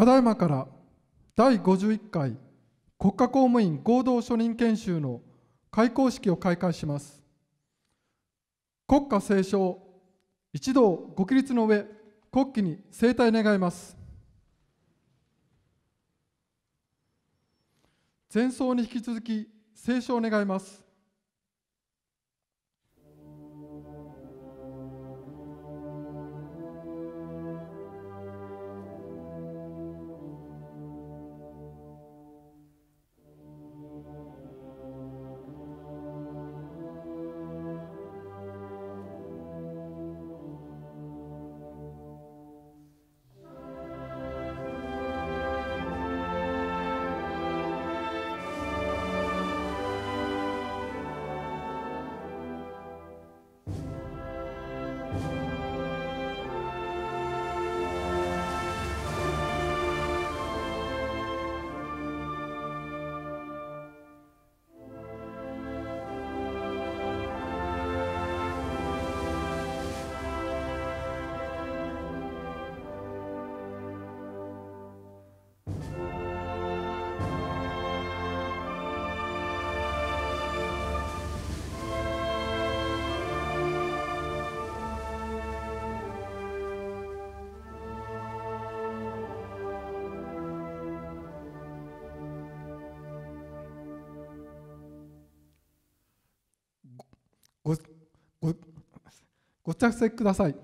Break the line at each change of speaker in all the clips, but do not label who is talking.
ただいまから第51回国家公務員合同初任研修の開講式を開会します国家斉唱一同ご起立の上国旗に盛体願います前奏に引き続き斉唱願いますご着席ください。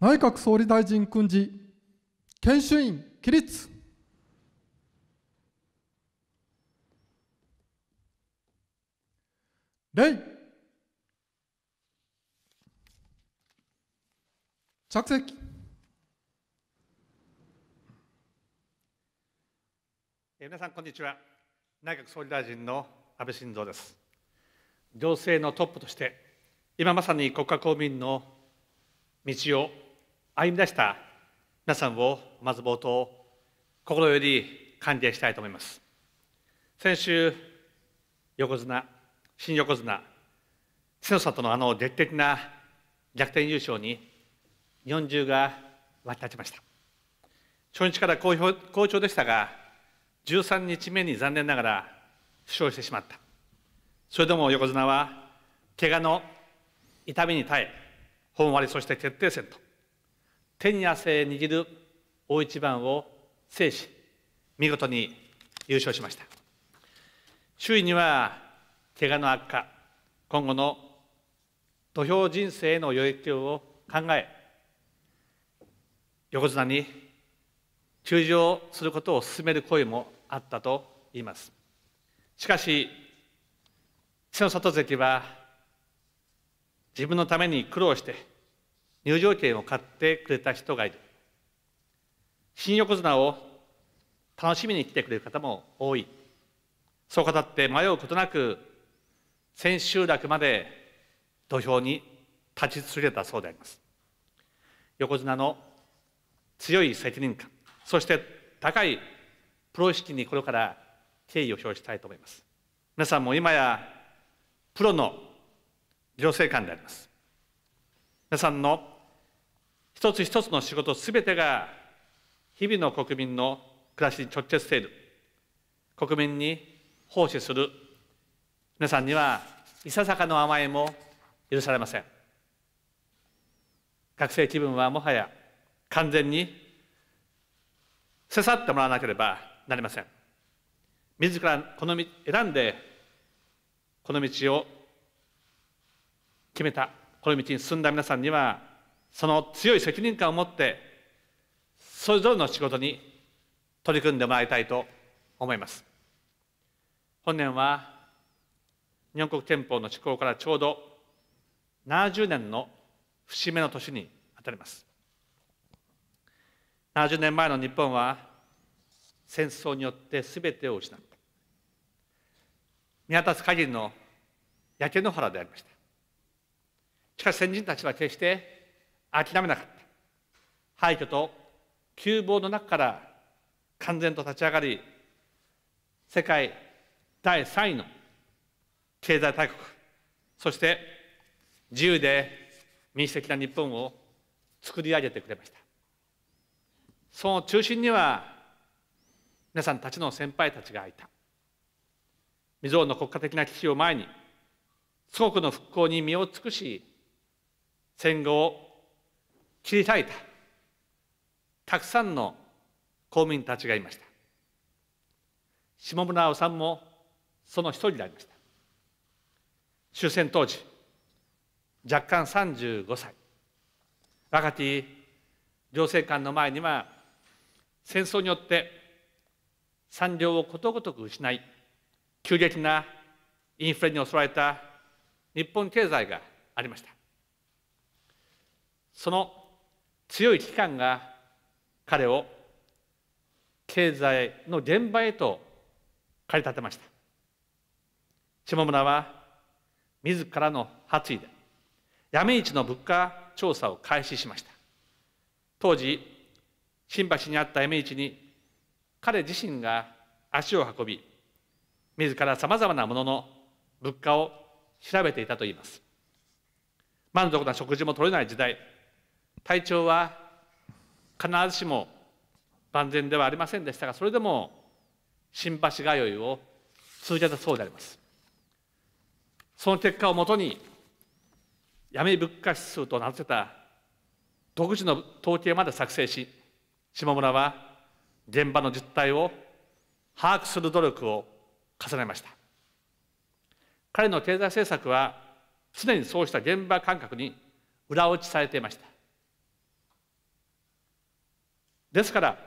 内閣総理大臣訓示、研修員起立。礼着席
皆さんこんにちは内閣総理大臣の安倍晋三です行政のトップとして今まさに国家公務員の道を歩み出した皆さんをまず冒頭心より歓迎したいと思います先週横綱新横綱千さとのあの劇的な逆転優勝に日本中が沸き立ちました初日から好調でしたが13日目に残念ながら負傷してしまったそれでも横綱は怪我の痛みに耐え本割そして決定戦と手に汗握る大一番を制し見事に優勝しました周囲には怪我の悪化今後の土俵人生への余響を考え横綱に休場することを勧める声もあったと言いますしかし千の里関は自分のために苦労して入場券を買ってくれた人がいる新横綱を楽しみに来てくれる方も多いそう語って迷うことなく千秋楽まで土俵に立ち続けたそうであります横綱の強い責任感そして高いプロ意識にこれから敬意を表したいと思います皆さんも今やプロの行政官であります皆さんの一つ一つの仕事すべてが日々の国民の暮らしに直結している国民に奉仕する皆さんにはいささかの甘えも許されません学生気分はもはや完全にせさってもらわなければなりません自らこの選んでこの道を決めたこの道に進んだ皆さんにはその強い責任感を持ってそれぞれの仕事に取り組んでもらいたいと思います本年は日本国憲法の施行からちょうど70年の節目の年にあたります70年前の日本は戦争によって全てを失った見渡す限りの焼け野原でありましたしかし先人たちは決して諦めなかった廃墟と窮乏の中から完全と立ち上がり世界第3位の経済大国そして自由で民主的な日本を作り上げてくれましたその中心には皆さんたちの先輩たちがいた未曾有の国家的な危機を前に祖国の復興に身を尽くし戦後を切り裂いたたくさんの公務員たちがいました下村さんもその一人でありました終戦当時若干35歳若き行政官の前には戦争によって産業をことごとく失い急激なインフレに襲われた日本経済がありましたその強い危機感が彼を経済の現場へと駆り立てました下村は自らの発意で闇市の物価調査を開始しました当時新橋にあった闇市に彼自身が足を運び自らさまざまなものの物価を調べていたといいます満足な食事も取れない時代体調は必ずしも万全ではありませんでしたがそれでも新橋通いを通じたそうでありますその結果をもとに闇物価指数と名付けた独自の統計まで作成し下村は現場の実態を把握する努力を重ねました彼の経済政策は常にそうした現場感覚に裏打ちされていましたですから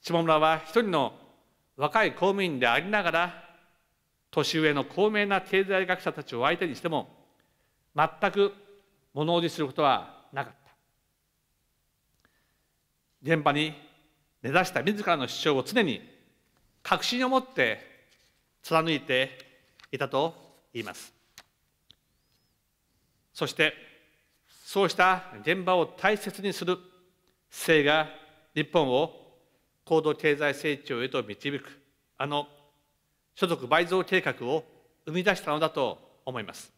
下村は一人の若い公務員でありながら年上の高名な経済学者たちを相手にしても全く物おじすることはなかった現場に根ざした自らの主張を常に確信を持って貫いていたと言いますそしてそうした現場を大切にする姿勢が日本を高度経済成長へと導くあの所得倍増計画を生み出したのだと思います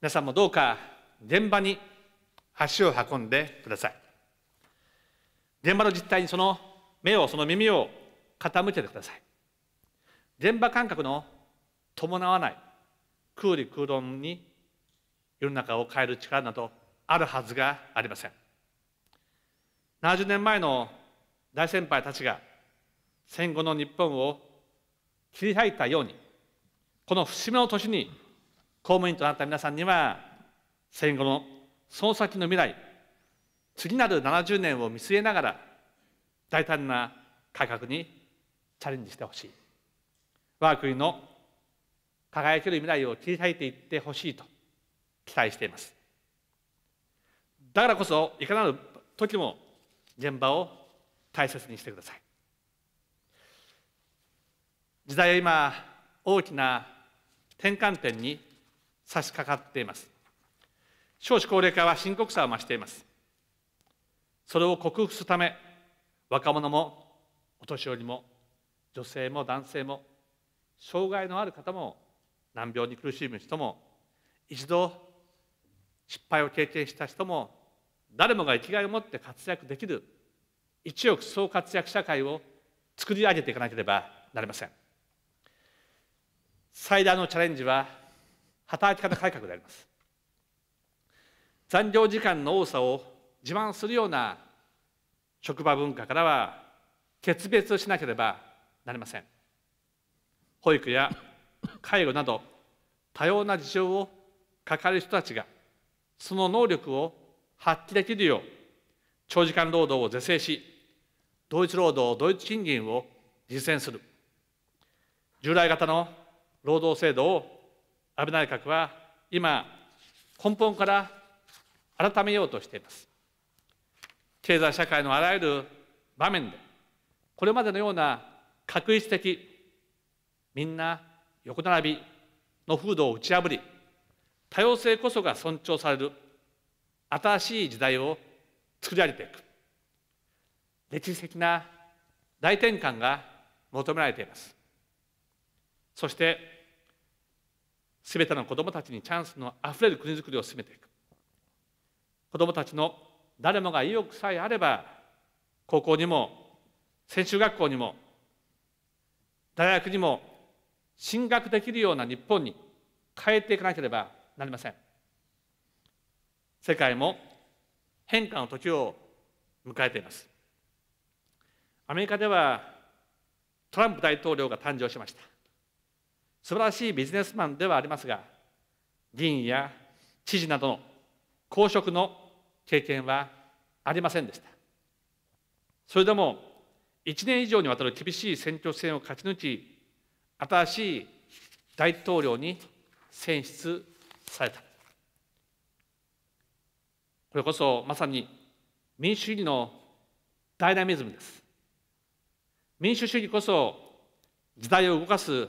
皆さんもどうか現場に足を運んでください現場の実態にその目をその耳を傾けてください現場感覚の伴わない空理空論に世の中を変える力などあるはずがありません70年前の大先輩たちが戦後の日本を切り開いたようにこの節目の年に公務員となった皆さんには戦後のその先の未来次なる70年を見据えながら大胆な改革にチャレンジしてほしい我が国の輝ける未来を切り開いていってほしいと期待していますだからこそいかなる時も現場を大切にしてください時代は今大きな転換点に差し掛かっています少子高齢化は深刻さを増していますそれを克服するため若者もお年寄りも女性も男性も障害のある方も難病に苦しむ人も一度失敗を経験した人も誰もが生きがいを持って活躍できる一億総活躍社会を作り上げていかなければなりません最大のチャレンジは働き方改革であります残業時間の多さを自慢するような職場文化からは決別しなければなりません保育や介護など多様な事情を抱える人たちがその能力を発揮できるよう長時間労働を是正し同一労働同一賃金を実践する従来型の労働制度を安倍内閣は今根本から改めようとしています経済社会のあらゆる場面でこれまでのような画一的みんな横並びの風土を打ち破り多様性こそが尊重される新しい時代を作り上げていく歴史的な大転換が求められていますそしてすべての子どもたちにチャンスのあふれる国づくりを進めていく子どもたちの誰もが意欲さえあれば高校にも専修学校にも大学にも進学できるような日本に変えていかなければなりません世界も変化の時を迎えていますアメリカではトランプ大統領が誕生しました素晴らしいビジネスマンではありますが議員や知事などの公職の経験はありませんでしたそれでも1年以上にわたる厳しい選挙戦を勝ち抜き新しい大統領に選出されたこれこそまさに民主主義のダイナミズムです民主主義こそ時代を動かす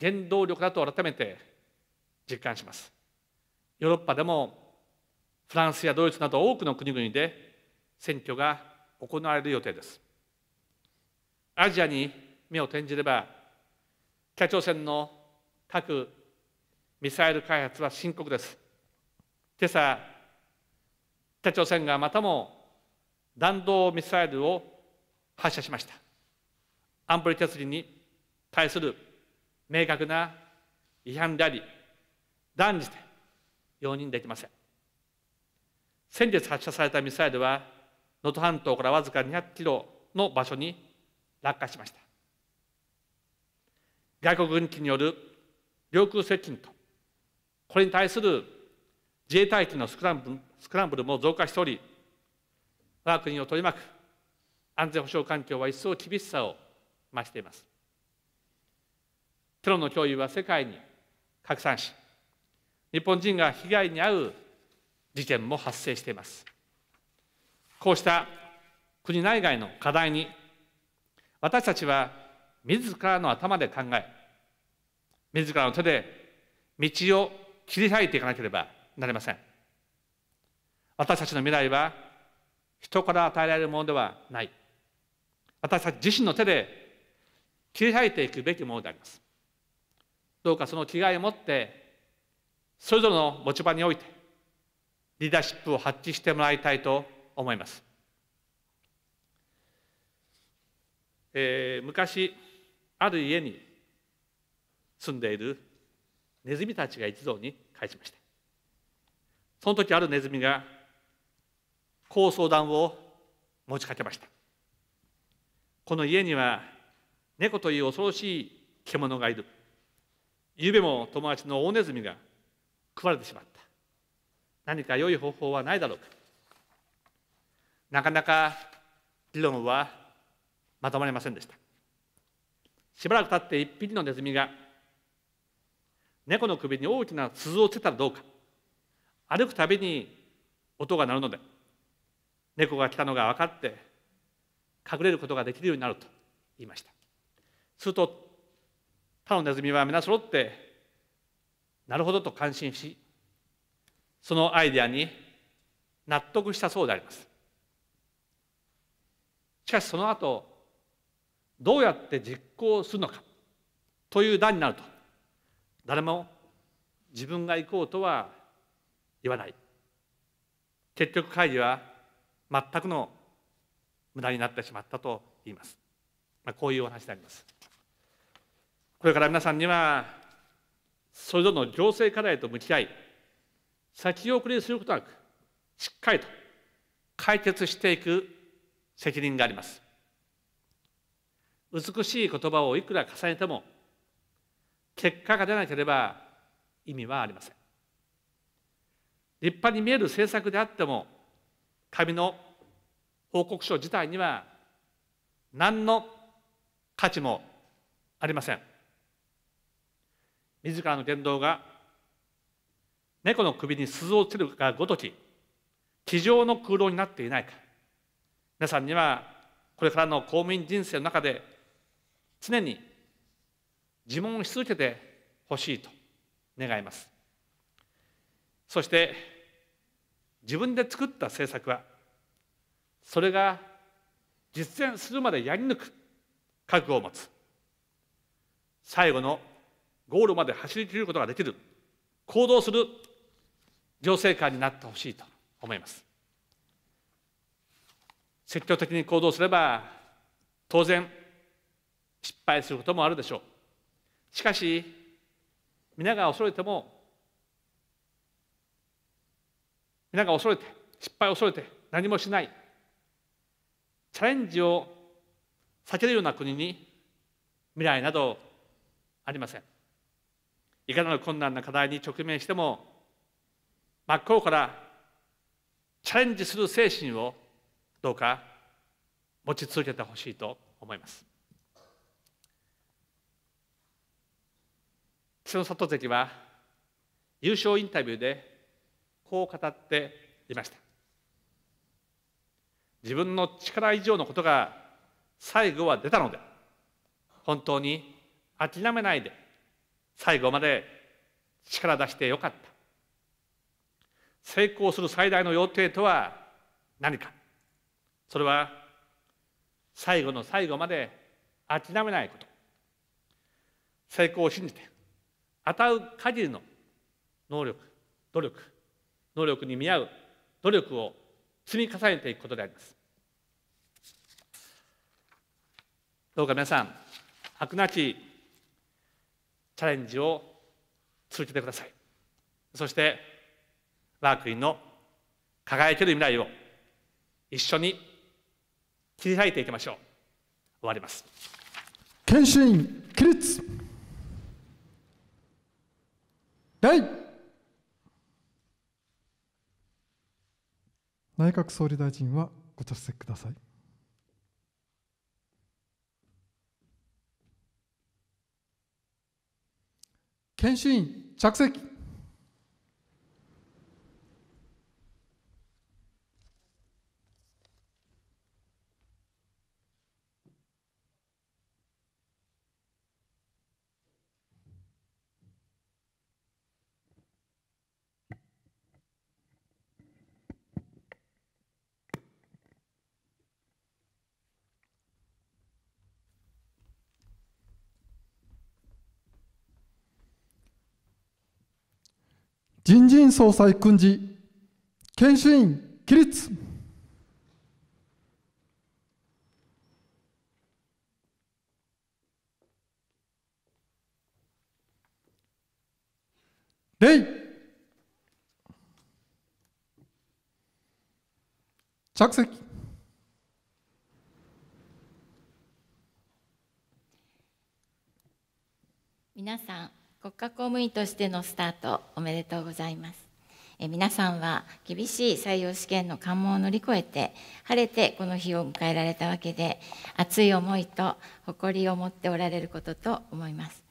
原動力だと改めて実感しますヨーロッパでもフランスやドイツなど多くの国々で選挙が行われる予定ですアジアに目を転じれば北朝鮮の核・ミサイル開発は深刻です今朝北朝鮮がまたも弾道ミサイルを発射しました安保理決議に対する明確な違反であり断じて容認できません先月発射されたミサイルは能登半島からわずか200キロの場所に落下しました外国軍機による領空接近とこれに対する自衛隊機のスクランブルスクランブルも増加しており我が国を取り巻く安全保障環境は一層厳しさを増していますテロの脅威は世界に拡散し日本人が被害に遭う事件も発生しています。こうした国内外の課題に私たちは自らの頭で考え自らの手で道を切り開いていかなければなりません私たちの未来は人から与えられるものではない私たち自身の手で切り開いていくべきものでありますどうかその気概を持ってそれぞれの持ち場においてリーダーシップを発揮してもらいたいと思います。えー、昔ある家に住んでいるネズミたちが一堂に会しましたその時あるネズミがこう相談を持ちかけましたこの家には猫という恐ろしい獣がいるゆうべも友達の大ネズミが食われてしまった何か良い方法はないだろうかなかなか議論はまとまりませんでしたしばらく経って一匹のネズミが猫の首に大きな鈴をつけたらどうか歩くたびに音が鳴るので猫が来たのが分かって隠れることができるようになると言いましたすると他のネズミは皆揃ってなるほどと感心しそのアイデアに納得したそうでありますしかしその後どうやって実行するのかという段になると誰も自分が行こうとは言わない結局会議は全くの無駄になってしまったと言います、まあ、こういうお話でありますこれから皆さんにはそれぞれの行政課題と向き合い先送りすることなく、しっかりと解決していく責任があります。美しい言葉をいくら重ねても、結果が出なければ意味はありません。立派に見える政策であっても、紙の報告書自体には何の価値もありません。自らの言動が猫の首に鈴をつけるがごとき机上の空洞になっていないか皆さんにはこれからの公務員人生の中で常に自問し続けてほしいと願いますそして自分で作った政策はそれが実践するまでやり抜く覚悟を持つ最後のゴールまで走りきることができる行動する行政官になってほしいと思います積極的に行動すれば当然失敗することもあるでしょうしかし皆が恐れても皆が恐れて失敗を恐れて何もしないチャレンジを避けるような国に未来などありませんいかなる困難な課題に直面しても真っ向からチャレンジする精神をどうか持ち続けてほしいと思います。岸の里関は優勝インタビューでこう語っていました。自分の力以上のことが最後は出たので本当に諦めないで最後まで力出してよかった成功する最大の要諦とは何かそれは最後の最後まで諦めないこと成功を信じて与たう限りの能力努力能力に見合う努力を積み重ねていくことでありますどうか皆さん飽くなきチャレンジを続けてくださいそして我が国の輝ける未来を一緒に切り開いていきましょう終わります
研修員起立第内閣総理大臣はご着席ください研修員着席人事院総裁訓示、研修員起立。礼着席
皆さん国家公務員としてのスタートおめでとうございますえ皆さんは厳しい採用試験の関門を乗り越えて晴れてこの日を迎えられたわけで熱い思いと誇りを持っておられることと思います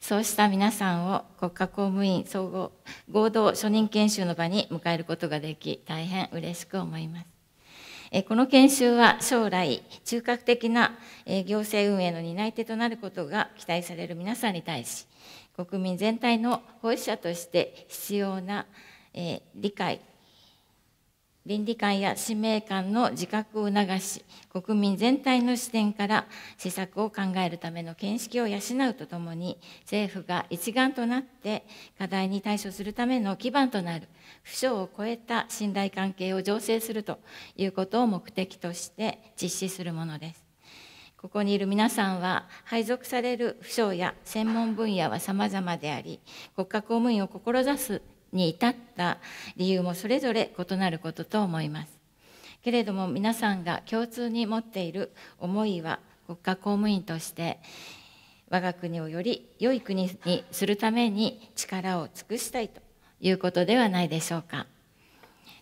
そうした皆さんを国家公務員総合合同初任研修の場に迎えることができ大変嬉しく思いますこの研修は将来、中核的な行政運営の担い手となることが期待される皆さんに対し、国民全体の保護者として必要な理解倫理観や使命感の自覚を促し国民全体の視点から施策を考えるための見識を養うとともに政府が一丸となって課題に対処するための基盤となる不詳を超えた信頼関係を醸成するということを目的として実施するものです。ここにいる皆さんは配属される府省や専門分野は様々であり国家公務員を志すに至った理由もそれぞれ異なることと思いますけれども皆さんが共通に持っている思いは国家公務員として我が国をより良い国にするために力を尽くしたいということではないでしょうか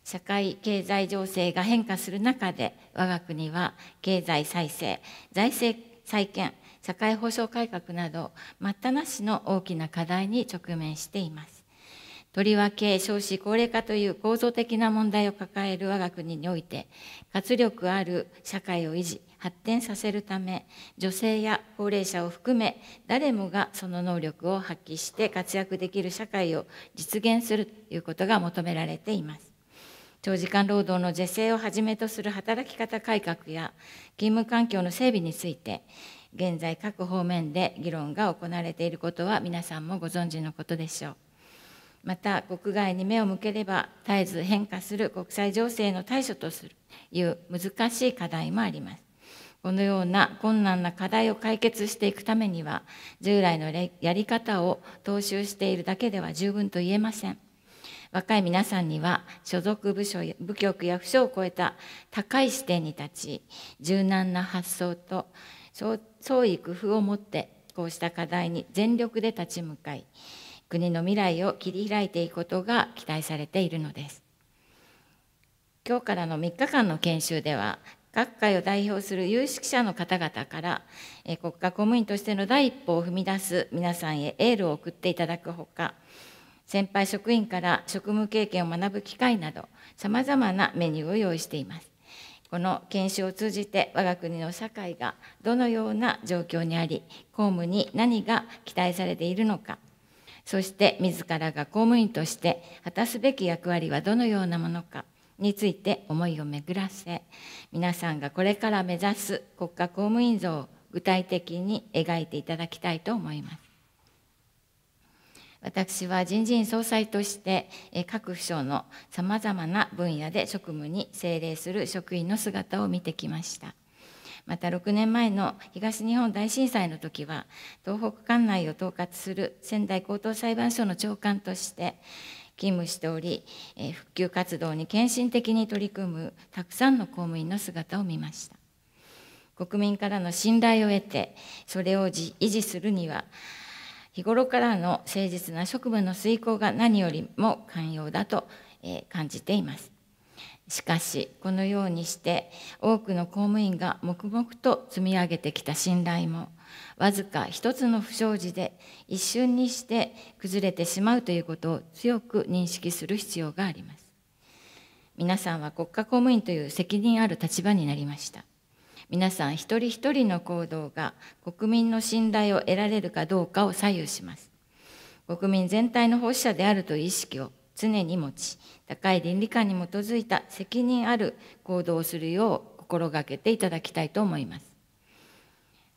社会経済情勢が変化する中で我が国は経済再生財政再建社会保障改革など待ったなしの大きな課題に直面していますとりわけ少子高齢化という構造的な問題を抱える我が国において活力ある社会を維持発展させるため女性や高齢者を含め誰もがその能力を発揮して活躍できる社会を実現するということが求められています長時間労働の是正をはじめとする働き方改革や勤務環境の整備について現在各方面で議論が行われていることは皆さんもご存知のことでしょうまた国外に目を向ければ絶えず変化する国際情勢の対処とするいう難しい課題もありますこのような困難な課題を解決していくためには従来のやり方を踏襲しているだけでは十分と言えません若い皆さんには所属部署部局や府省を超えた高い視点に立ち柔軟な発想と創意工夫を持ってこうした課題に全力で立ち向かい国の未来を切り開いていくことが期待されているのです今日からの3日間の研修では各界を代表する有識者の方々から国家公務員としての第一歩を踏み出す皆さんへエールを送っていただくほか先輩職員から職務経験を学ぶ機会などさまざまなメニューを用意していますこの研修を通じて我が国の社会がどのような状況にあり公務に何が期待されているのかそして自らが公務員として果たすべき役割はどのようなものかについて思いを巡らせ皆さんがこれから目指す国家公務員像を具体的に描いていただきたいと思います私は人事院総裁として各府省のさまざまな分野で職務に精霊する職員の姿を見てきましたまた6年前の東日本大震災の時は東北管内を統括する仙台高等裁判所の長官として勤務しており復旧活動に献身的に取り組むたくさんの公務員の姿を見ました国民からの信頼を得てそれを維持するには日頃からの誠実な職務の遂行が何よりも寛容だと感じていますしかしこのようにして多くの公務員が黙々と積み上げてきた信頼もわずか一つの不祥事で一瞬にして崩れてしまうということを強く認識する必要があります皆さんは国家公務員という責任ある立場になりました皆さん一人一人の行動が国民の信頼を得られるかどうかを左右します国民全体の奉仕者であるという意識を常に持ち高い倫理観に基づいた責任ある行動をするよう心がけていただきたいと思います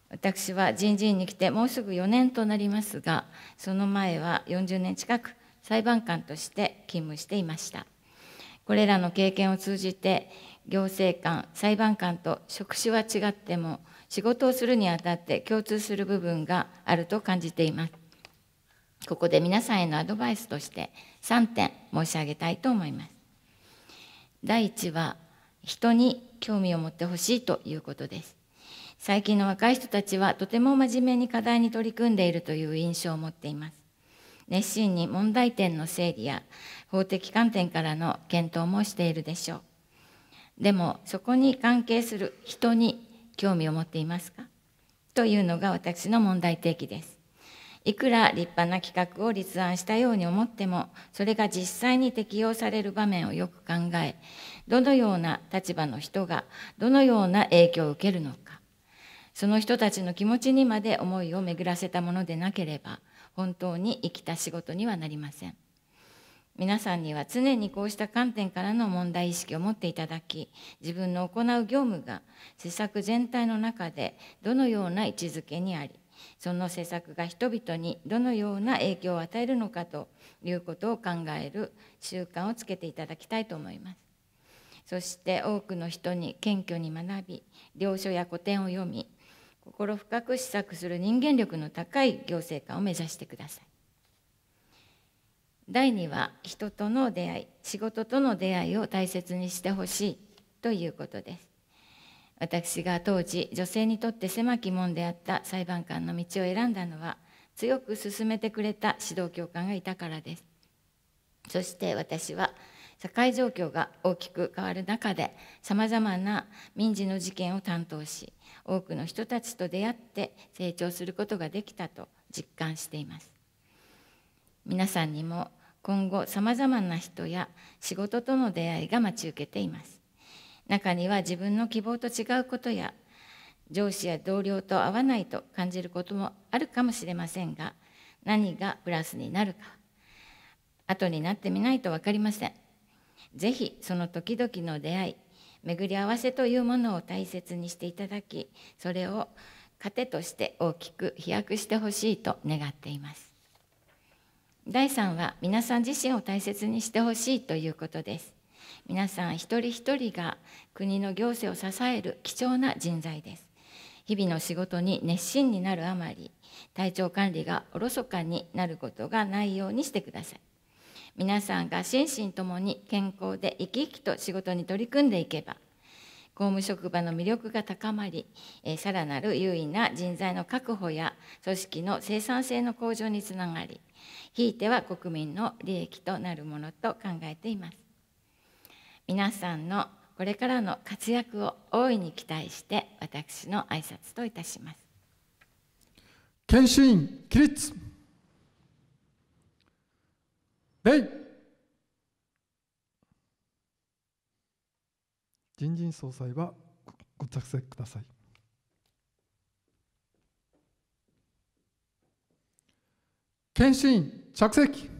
私は人事院に来てもうすぐ4年となりますがその前は40年近く裁判官として勤務していましたこれらの経験を通じて行政官裁判官と職種は違っても仕事をするにあたって共通する部分があると感じていますここで皆さんへのアドバイスとして3点申し上げたいと思います第一は人に興味を持ってほしいということです最近の若い人たちはとても真面目に課題に取り組んでいるという印象を持っています熱心に問題点の整理や法的観点からの検討もしているでしょうでもそこに関係する人に興味を持っていますかというのが私の問題提起ですいくら立派な企画を立案したように思っても、それが実際に適用される場面をよく考え、どのような立場の人がどのような影響を受けるのか、その人たちの気持ちにまで思いを巡らせたものでなければ、本当に生きた仕事にはなりません。皆さんには常にこうした観点からの問題意識を持っていただき自分の行う業務が施策全体の中でどのような位置づけにありその政策が人々にどのような影響を与えるのかということを考える習慣をつけていただきたいと思いますそして多くの人に謙虚に学び良書や古典を読み心深く試作する人間力の高い行政官を目指してください第2は人との出会い仕事との出会いを大切にしてほしいということです私が当時女性にとって狭き門であった裁判官の道を選んだのは強く進めてくれた指導教官がいたからですそして私は社会状況が大きく変わる中でさまざまな民事の事件を担当し多くの人たちと出会って成長することができたと実感しています皆さんにも今後さまざまな人や仕事との出会いが待ち受けています中には自分の希望と違うことや上司や同僚と合わないと感じることもあるかもしれませんが何がプラスになるか後になってみないと分かりません是非その時々の出会い巡り合わせというものを大切にしていただきそれを糧として大きく飛躍してほしいと願っています第3は皆さん自身を大切にしてほしいということです皆さん一人一人が国の行政を支える貴重な人材です日々の仕事に熱心になるあまり体調管理がおろそかになることがないようにしてください皆さんが心身ともに健康で生き生きと仕事に取り組んでいけば公務職場の魅力が高まり、えさらなる優位な人材の確保や組織の生産性の向上につながりひいては国民の利益となるものと考えています。皆さんのこれからの活躍を大いに期待して私の挨拶といたします
研修員起立礼人事総裁はご着席ください研修員着席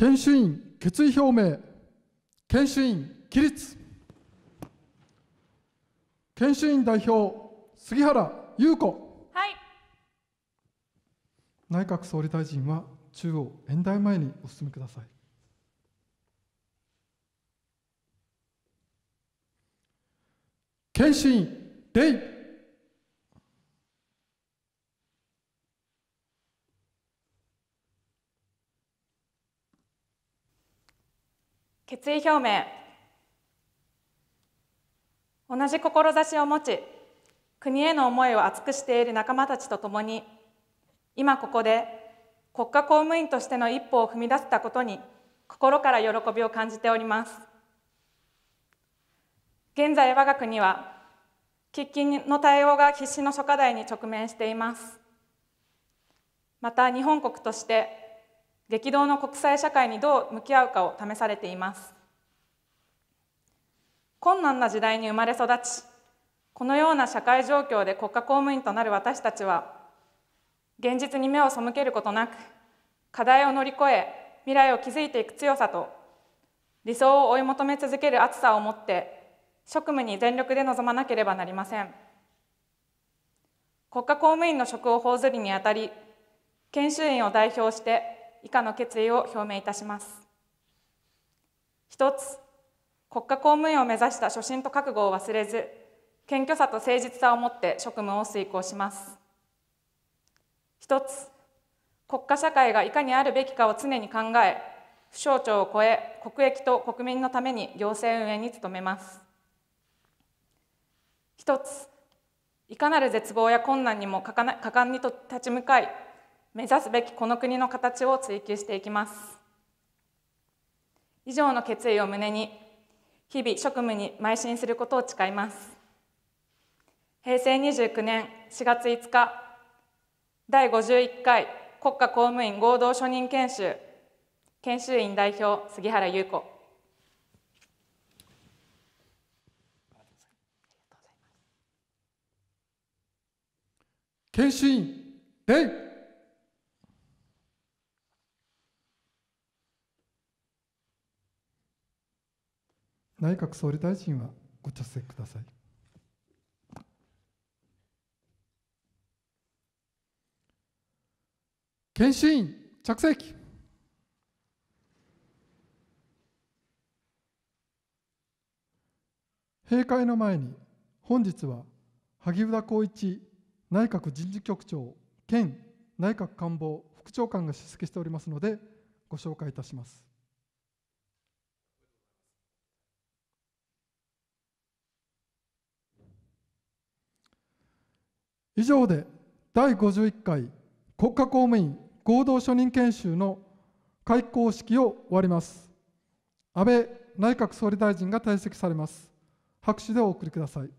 研修員決意表明研修員起立研修員代表杉原優子、はい、内閣総理大臣は中央演台前にお進みください研修員レイ
決意表明同じ志を持ち国への思いを熱くしている仲間たちと共に今ここで国家公務員としての一歩を踏み出せたことに心から喜びを感じております現在我が国は喫緊の対応が必死の諸課題に直面していますまた日本国として激動の国際社会にどう向き合うかを試されています困難な時代に生まれ育ちこのような社会状況で国家公務員となる私たちは現実に目を背けることなく課題を乗り越え未来を築いていく強さと理想を追い求め続ける熱さを持って職務に全力で臨まなければなりません国家公務員の職を法ずりにあたり研修員を代表して以下の決意を表明いたします一つ国家公務員を目指した初心と覚悟を忘れず謙虚さと誠実さを持って職務を遂行します一つ国家社会がいかにあるべきかを常に考え府省庁を超え国益と国民のために行政運営に努めます一ついかなる絶望や困難にも果敢にと立ち向かい目指すべきこの国の形を追求していきます以上の決意を胸に日々職務に邁進することを誓います平成29年4月5日第51回国家公務員合同初任研修研修員代表杉原優子
研修員内閣総理大臣はご着席ください。研修員着席。閉会の前に本日は萩生田光一内閣人事局長兼内閣官房副長官が出席しておりますのでご紹介いたします以上で第51回国家公務員合同初任研修の開講式を終わります安倍内閣総理大臣が退席されます拍手でお送りください